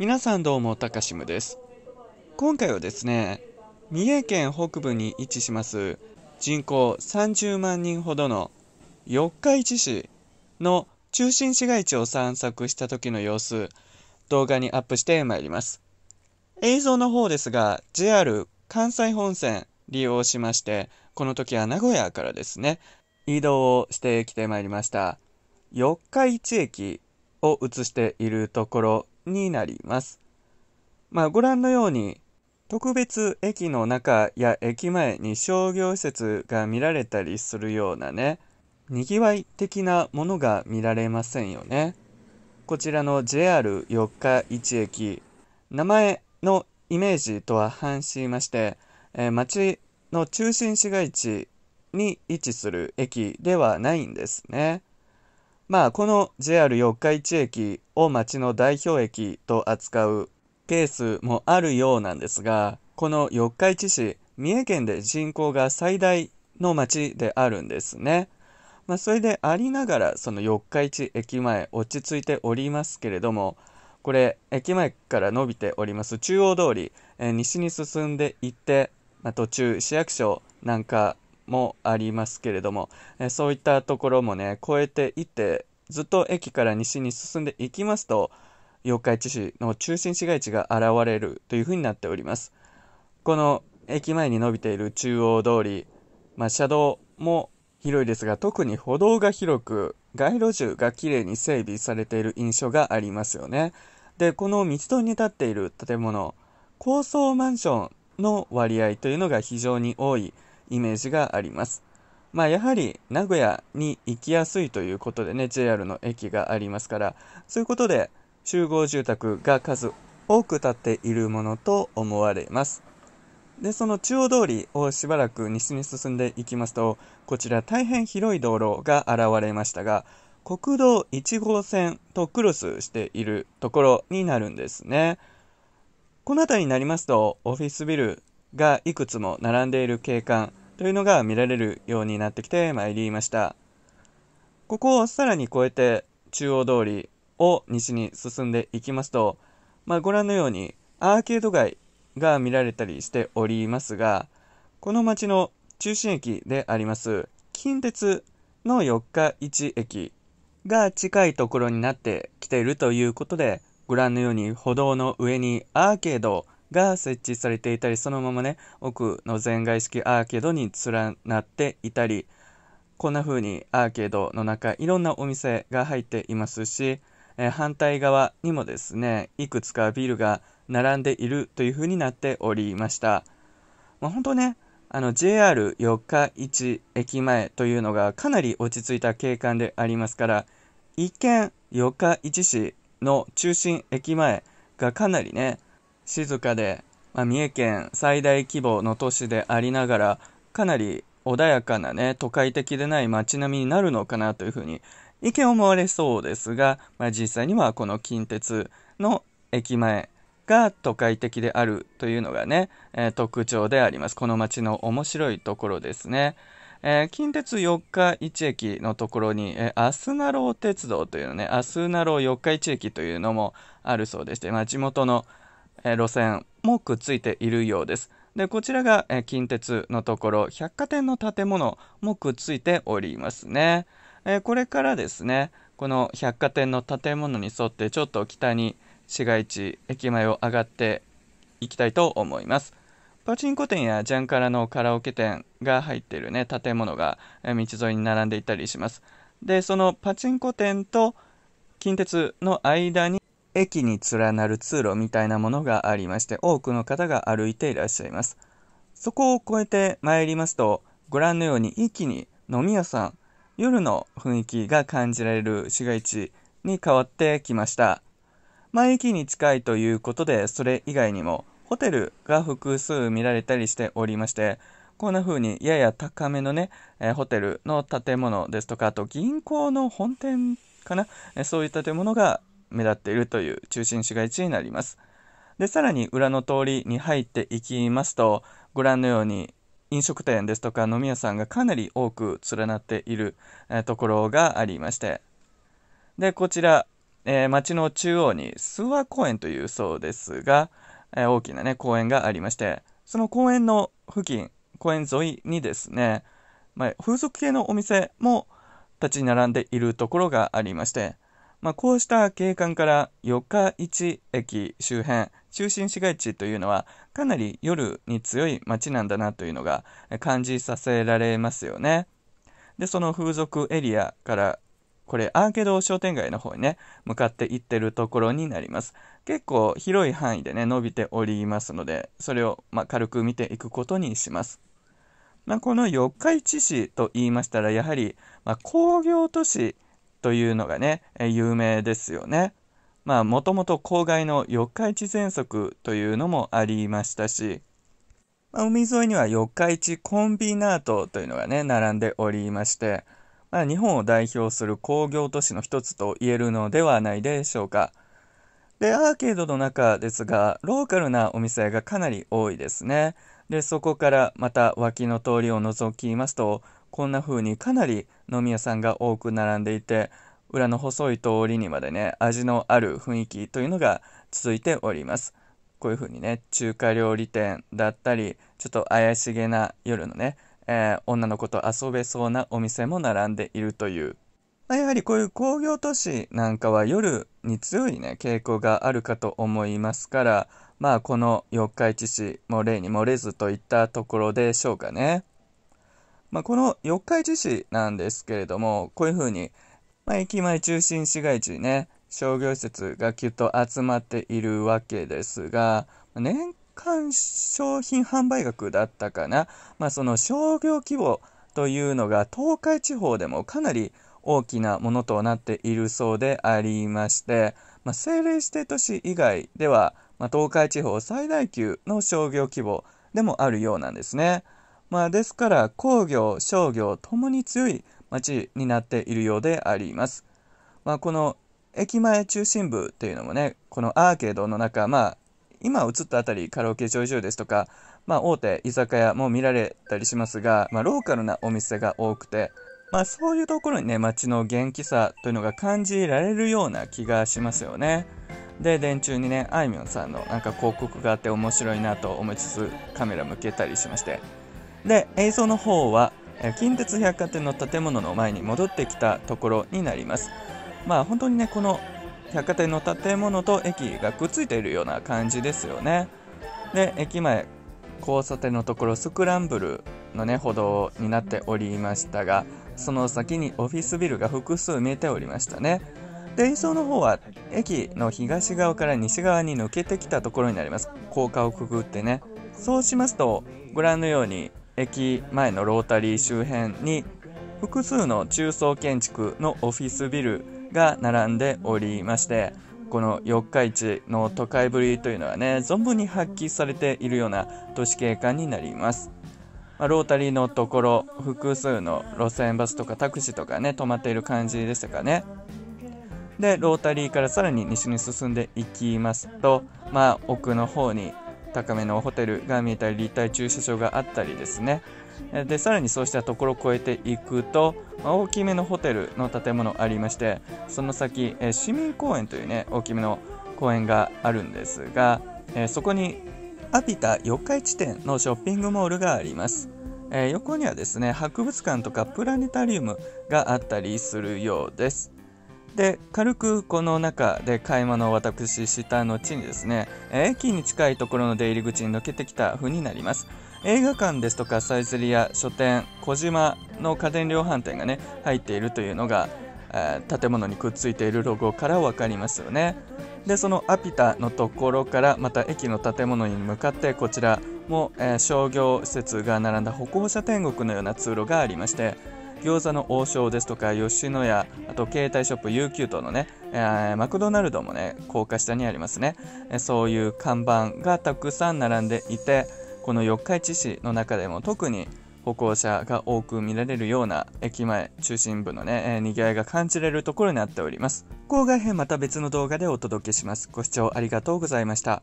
皆さんどうも、たかしむです。今回はですね、三重県北部に位置します人口30万人ほどの四日市市の中心市街地を散策した時の様子、動画にアップしてまいります。映像の方ですが、JR 関西本線利用しまして、この時は名古屋からですね、移動をしてきてまいりました。四日市駅を映しているところになります。まあ、ご覧のように、特別駅の中や駅前に商業施設が見られたりするようなね、賑わい的なものが見られませんよね。こちらの JR 四日市駅、名前のイメージとは反しまして、えー、町の中心市街地に位置する駅ではないんですね。まあ、この JR 四日市駅を町の代表駅と扱うケースもあるようなんですが、この四日市市、三重県で人口が最大の町であるんですね。まあ、それでありながら、その四日市駅前、落ち着いておりますけれども、これ、駅前から伸びております中央通り、えー、西に進んでいって、まあ、途中、市役所なんかもありますけれども、えー、そういったところもね、越えていってずっと駅から西に進んでいきますと、四日市市の中心市街地が現れるというふうになっております。この駅前に伸びている中央通り、まあ、車道も広いですが、特に歩道が広く、街路樹がきれいに整備されている印象がありますよね。で、この道沿いに立っている建物、高層マンションの割合というのが非常に多いイメージがあります。まあ、やはり名古屋に行きやすいということでね、JR の駅がありますから、そういうことで集合住宅が数多く建っているものと思われます。で、その中央通りをしばらく西に進んでいきますと、こちら大変広い道路が現れましたが、国道1号線とクロスしているところになるんですね。この辺りになりますと、オフィスビルがいくつも並んでいる景観というのが見られるようになってきてまいりました。ここをさらに越えて中央通りを西に進んでいきますと、まあ、ご覧のようにアーケード街が見られたりしておりますが、この街の中心駅であります近鉄の四日市駅が近いところになってきているということで、ご覧のように歩道の上にアーケードが設置されていたり、そのままね、奥の全外式アーケードに連なっていたり、こんな風にアーケードの中、いろんなお店が入っていますし、え反対側にもですね、いくつかビルが並んでいるという風になっておりました。まあ、本当ね、あの JR 四日市駅前というのがかなり落ち着いた景観でありますから、一見四日市市の中心駅前がかなりね、静かで、まあ、三重県最大規模の都市でありながら、かなり穏やかなね、都会的でない街並みになるのかなというふうに、意見思われそうですが、まあ、実際にはこの近鉄の駅前が都会的であるというのがね、えー、特徴であります。この街の面白いところですね。えー、近鉄四日市駅のところに、えー、アスナロー鉄道というのね、アスナロー四日市駅というのもあるそうでして、まあ、地元のえ路線もくっついているようです。でこちらが、え近鉄のところ百貨店の建物もくっついておりますね、えこれからですねこの百貨店の建物に沿ってちょっと北に市街地駅前を上がっていきたいと思いますパチンコ店やジャンカラのカラオケ店が入っているね建物が、え道沿いに並んでいたりしますでそのパチンコ店と近鉄の間に駅に連なる通路みたいなものがありまして、多くの方が歩いていらっしゃいます。そこを越えて参りますと、ご覧のように一気に飲み屋さん、夜の雰囲気が感じられる市街地に変わってきました。まあ、駅に近いということで、それ以外にもホテルが複数見られたりしておりまして、こんな風にやや高めのね、えー、ホテルの建物ですとか、あと銀行の本店かな、そういう建物が目立っているという中心市街地になります。で、さらに裏の通りに入っていきますと、ご覧のように飲食店ですとか飲み屋さんがかなり多く連なっている、ところがありまして。で、こちら、えー、町の中央に諏訪公園というそうですが、えー、大きなね、公園がありまして、その公園の付近、公園沿いにですね、まあ、風俗系のお店も立ち並んでいるところがありまして、まあ、こうした景観から四日市駅周辺、中心市街地というのはかなり夜に強い街なんだなというのが感じさせられますよね。で、その風俗エリアからこれアーケード商店街の方にね、向かっていってるところになります。結構広い範囲でね、伸びておりますので、それをま軽く見ていくことにします。まあ、この四日市市と言いましたら、やはりま工業都市というのがね、有名ですよね。まあ、もともと郊外の四日市喘息というのもありましたし、まあ、海沿いには四日市コンビナートというのがね、並んでおりまして、まあ、日本を代表する工業都市の一つと言えるのではないでしょうか。で、アーケードの中ですが、ローカルなお店がかなり多いですね。で、そこからまた脇の通りを覗きますと、こんな風にかなり飲み屋さんが多く並んでいて、裏の細い通りにまでね、味のある雰囲気というのが続いております。こういう風にね、中華料理店だったり、ちょっと怪しげな夜のね、えー、女の子と遊べそうなお店も並んでいるという。まあ、やはりこういう工業都市なんかは夜に強いね、傾向があるかと思いますから、まあこの四日市市も例に漏れずといったところでしょうかね。まあ、この四日市市なんですけれども、こういうふうに、まあ、駅前中心市街地にね、商業施設がきっと集まっているわけですが、年間商品販売額だったかな、まあ、その商業規模というのが東海地方でもかなり大きなものとなっているそうでありまして、まあ、政令指定都市以外ではまあ、東海地方最大級の商業規模でもあるようなんですね。まあ、ですから工業、商業ともに強い町になっているようであります。まあ、この駅前中心部というのもね、このアーケードの中、まあ、今映ったあたりカラオケ焼酎ですとか、まあ、大手居酒屋も見られたりしますが、まあ、ローカルなお店が多くて、まあ、そういうところにね、街の元気さというのが感じられるような気がしますよね。で電柱にねあいみょんさんのなんか広告があって面白いなと思いつつカメラ向けたりしましてで映像の方は近鉄百貨店の建物の前に戻ってきたところになりますまあ本当にねこの百貨店の建物と駅がくっついているような感じですよねで駅前交差点のところスクランブルのね歩道になっておりましたがその先にオフィスビルが複数見えておりましたね電イソの方は駅の東側から西側に抜けてきたところになります。高架をくぐってね。そうしますと、ご覧のように駅前のロータリー周辺に複数の中層建築のオフィスビルが並んでおりまして、この四日市の都会ぶりというのはね、存分に発揮されているような都市景観になります。まロータリーのところ、複数の路線バスとかタクシーとかね、止まっている感じでしたかね。でロータリーからさらに西に進んでいきますと、まあ、奥の方に高めのホテルが見えたり立体駐車場があったりですねでさらにそうしたところを越えていくと、まあ、大きめのホテルの建物ありましてその先、え市民公園というね大きめの公園があるんですが、えそこにアピタ四日市店のショッピングモールがあります、え横にはですね博物館とかプラネタリウムがあったりするようですで軽くこの中で買い物を私した後にですね駅に近いところの出入り口に抜けてきた風になります映画館ですとかサイゼリア書店小島の家電量販店がね入っているというのが、えー、建物にくっついているロゴから分かりますよねでそのアピタのところからまた駅の建物に向かってこちらも、えー、商業施設が並んだ歩行者天国のような通路がありまして餃子の王将ですとか吉野家あと携帯ショップ UQ 等のね、えー、マクドナルドもね高架下にありますね、そういう看板がたくさん並んでいてこの四日市市の中でも特に歩行者が多く見られるような駅前中心部のね、えー、賑わいが感じれるところになっております。郊外編また別の動画でお届けします。ご視聴ありがとうございました。